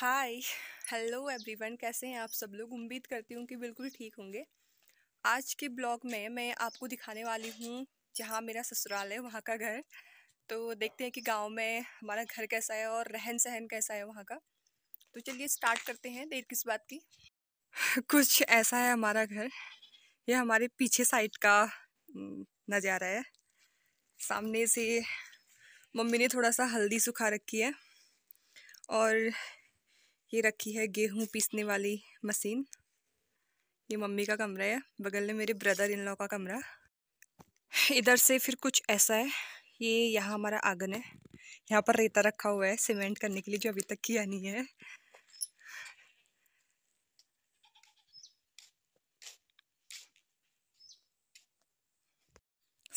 Hi hello everyone कैसे हैं आप सब लोग उम्मीद करती हूँ कि बिल्कुल ठीक होंगे आज के ब्लॉग में मैं आपको दिखाने वाली हूँ जहाँ मेरा ससुराल है वहाँ का घर तो देखते हैं कि गांव में हमारा घर कैसा है और रहन सहन कैसा है वहाँ का तो चलिए स्टार्ट करते हैं देर किस बात की कुछ ऐसा है हमारा घर यह हमारे पीछे साइड का नज़ारा है सामने से मम्मी ने थोड़ा सा हल्दी सुखा रखी है और ये रखी है गेहूँ पीसने वाली मशीन ये मम्मी का कमरा है बगल में मेरे ब्रदर इन लॉ का कमरा इधर से फिर कुछ ऐसा है ये यहाँ हमारा आंगन है यहाँ पर रेता रखा हुआ है सीमेंट करने के लिए जो अभी तक किया नहीं है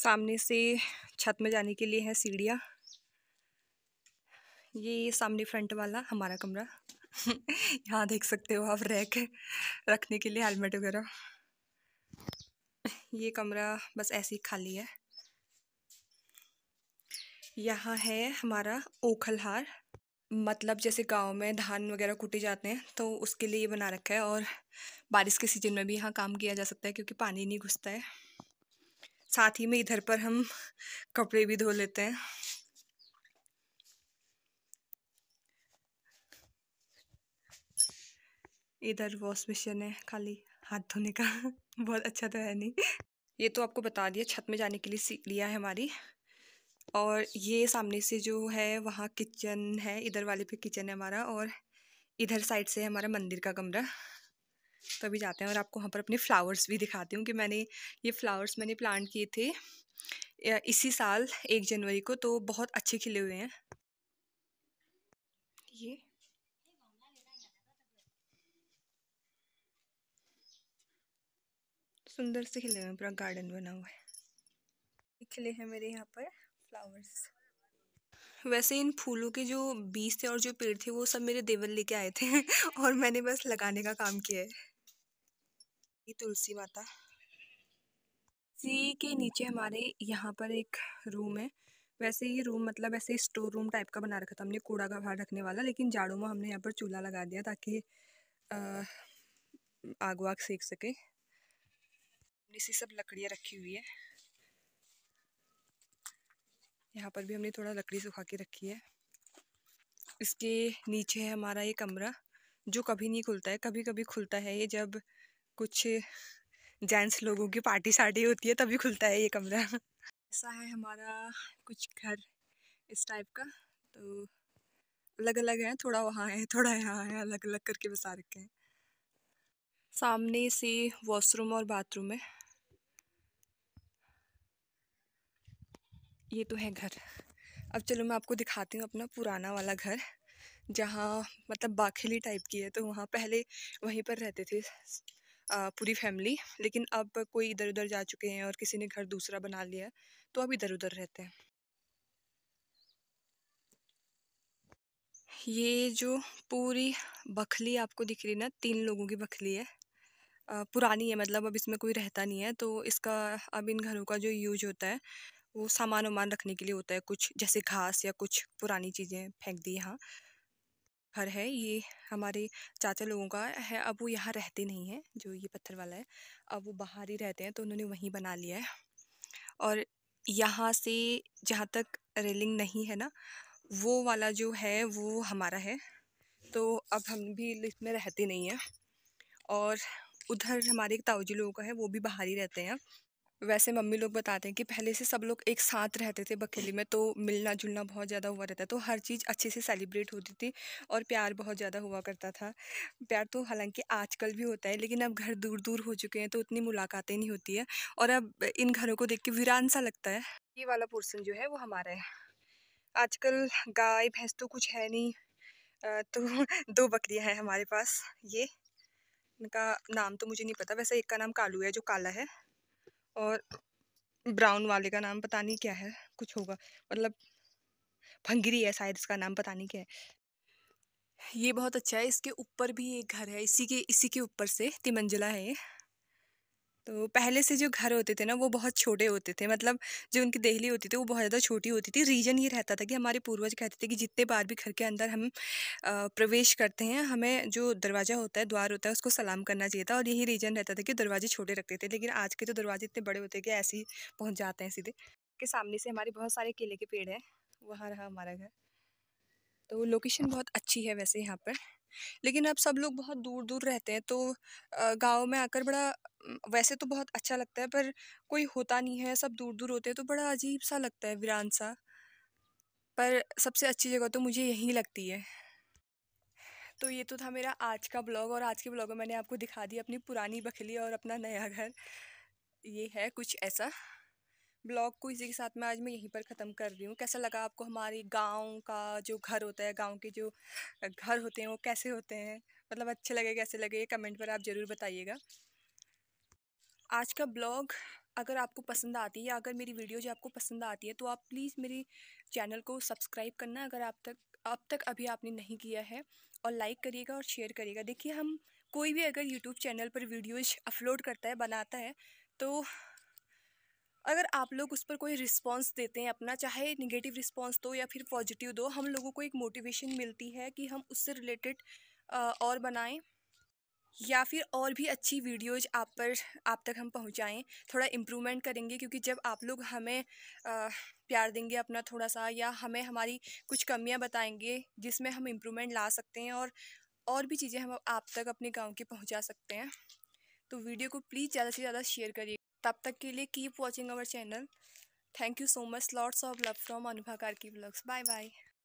सामने से छत में जाने के लिए है सीढ़ियाँ ये सामने फ्रंट वाला हमारा कमरा यहाँ देख सकते हो आप रैक रखने के लिए हेलमेट वगैरह ये कमरा बस ऐसे ही खाली है यहाँ है हमारा ओखलहार मतलब जैसे गांव में धान वगैरह कूटे जाते हैं तो उसके लिए ये बना रखा है और बारिश के सीज़न में भी यहाँ काम किया जा सकता है क्योंकि पानी नहीं घुसता है साथ ही में इधर पर हम कपड़े भी धो लेते हैं इधर वॉश मशीन है खाली हाथ धोने का बहुत अच्छा तो है नहीं ये तो आपको बता दिया छत में जाने के लिए सीख लिया है हमारी और ये सामने से जो है वहाँ किचन है इधर वाले पे किचन है हमारा और इधर साइड से है हमारा मंदिर का कमरा तो अभी जाते हैं और आपको वहाँ पर अपने फ्लावर्स भी दिखाती हूँ कि मैंने ये फ्लावर्स मैंने प्लांट किए थे इसी साल एक जनवरी को तो बहुत अच्छे खिले हुए हैं ये सुंदर से खिले हुए हैं पूरा गार्डन बना हुआ है खिले हैं मेरे यहाँ पर फ्लावर्स वैसे इन फूलों के जो बीज थे और जो पेड़ थे वो सब मेरे देवर लेके आए थे और मैंने बस लगाने का काम किया है ये तुलसी माता सी के नीचे हमारे यहाँ पर एक रूम है वैसे ये रूम मतलब ऐसे स्टोर रूम टाइप का बना रखा था हमने कूड़ा का बाहर रखने वाला लेकिन जाड़ों में हमने यहाँ पर चूल्हा लगा दिया ताकि आग वाग सेक सके अपनी सी सब लकड़ियाँ रखी हुई है यहाँ पर भी हमने थोड़ा लकड़ी सुखा के रखी है इसके नीचे है हमारा ये कमरा जो कभी नहीं खुलता है कभी कभी खुलता है ये जब कुछ जेंट्स लोगों की पार्टी शार्टी होती है तभी खुलता है ये कमरा ऐसा है हमारा कुछ घर इस टाइप का तो अलग अलग है थोड़ा वहाँ है थोड़ा यहाँ है अलग अलग करके बसा रखे हैं सामने से वॉशरूम और बाथरूम है ये तो है घर अब चलो मैं आपको दिखाती हूँ अपना पुराना वाला घर जहाँ मतलब बाखिली टाइप की है तो वहाँ पहले वहीं पर रहते थे पूरी फैमिली लेकिन अब कोई इधर उधर जा चुके हैं और किसी ने घर दूसरा बना लिया है तो अब इधर उधर रहते हैं ये जो पूरी बखली आपको दिख रही ना तीन लोगों की बखली है पुरानी है मतलब अब इसमें कोई रहता नहीं है तो इसका अब इन घरों का जो यूज होता है वो सामान वामान रखने के लिए होता है कुछ जैसे घास या कुछ पुरानी चीज़ें फेंक दी यहाँ घर है ये हमारे चाचा लोगों का है अब वो यहाँ रहते नहीं हैं जो ये पत्थर वाला है अब वो बाहर ही रहते हैं तो उन्होंने वहीं बना लिया है और यहाँ से जहाँ तक रेलिंग नहीं है ना वो वाला जो है वो हमारा है तो अब हम भी इसमें रहते नहीं हैं और उधर हमारे एक ताऊजी लोगों का है वो भी बाहर ही रहते हैं वैसे मम्मी लोग बताते हैं कि पहले से सब लोग एक साथ रहते थे बखेली में तो मिलना जुलना बहुत ज़्यादा हुआ रहता तो हर चीज़ अच्छे से सेलिब्रेट होती थी और प्यार बहुत ज़्यादा हुआ करता था प्यार तो हालांकि आजकल भी होता है लेकिन अब घर दूर दूर हो चुके हैं तो उतनी मुलाकातें नहीं होती है और अब इन घरों को देख के वीरान सा लगता है ये वाला पोर्सन जो है वो हमारा है आजकल गाय भैंस तो कुछ है नहीं तो दो बकरियाँ हैं हमारे पास ये इनका नाम तो मुझे नहीं पता वैसे एक का नाम कालू है जो काला है और ब्राउन वाले का नाम पता नहीं क्या है कुछ होगा मतलब भंगिरी है शायद इसका नाम पता नहीं क्या है ये बहुत अच्छा है इसके ऊपर भी एक घर है इसी के इसी के ऊपर से तिमंजिला है तो पहले से जो घर होते थे ना वो बहुत छोटे होते थे मतलब जो उनकी दहली होती थी वो बहुत ज़्यादा छोटी होती थी रीजन ये रहता था कि हमारे पूर्वज कहते थे कि जितने बार भी घर के अंदर हम प्रवेश करते हैं हमें जो दरवाज़ा होता है द्वार होता है उसको सलाम करना चाहिए था और यही रीजन रहता था कि दरवाजे छोटे रखते थे लेकिन आज के तो दरवाजे इतने बड़े होते हैं कि ऐसे ही पहुँच जाते हैं सीधे के सामने से हमारे बहुत सारे केले के पेड़ हैं वहाँ रहा हमारा घर तो लोकेशन हाँ। बहुत अच्छी है वैसे यहाँ पर लेकिन अब सब लोग बहुत दूर दूर रहते हैं तो गाँव में आकर बड़ा वैसे तो बहुत अच्छा लगता है पर कोई होता नहीं है सब दूर दूर होते हैं तो बड़ा अजीब सा लगता है वीरान सा पर सबसे अच्छी जगह तो मुझे यही लगती है तो ये तो था मेरा आज का ब्लॉग और आज के ब्लॉग में मैंने आपको दिखा दी अपनी पुरानी बखली और अपना नया घर ये है कुछ ऐसा ब्लॉग को इसी के साथ मैं आज मैं यहीं पर ख़त्म कर रही हूँ कैसा लगा आपको हमारे गांव का जो घर होता है गांव के जो घर होते हैं वो कैसे होते हैं मतलब अच्छे लगे कैसे लगे कमेंट पर आप ज़रूर बताइएगा आज का ब्लॉग अगर आपको पसंद आती है अगर मेरी वीडियो जो आपको पसंद आती है तो आप प्लीज़ मेरी चैनल को सब्सक्राइब करना अगर आप तक अब तक अभी आपने नहीं किया है और लाइक करिएगा और शेयर करिएगा देखिए हम कोई भी अगर यूट्यूब चैनल पर वीडियोज़ अपलोड करता है बनाता है तो अगर आप लोग उस पर कोई रिस्पांस देते हैं अपना चाहे निगेटिव रिस्पांस दो या फिर पॉजिटिव दो हम लोगों को एक मोटिवेशन मिलती है कि हम उससे रिलेटेड और बनाएं या फिर और भी अच्छी वीडियोज आप पर आप तक हम पहुंचाएं थोड़ा इम्प्रूवमेंट करेंगे क्योंकि जब आप लोग हमें प्यार देंगे अपना थोड़ा सा या हमें हमारी कुछ कमियाँ बताएँगे जिसमें हम इम्प्रूवमेंट ला सकते हैं और और भी चीज़ें हम आप तक अपने गांव की पहुंचा सकते हैं तो वीडियो को प्लीज़ ज़्यादा से ज़्यादा शेयर करिए तब तक के लिए keep watching our channel thank you so much lots of love from Anubha की ब्लॉग्स बाय बाय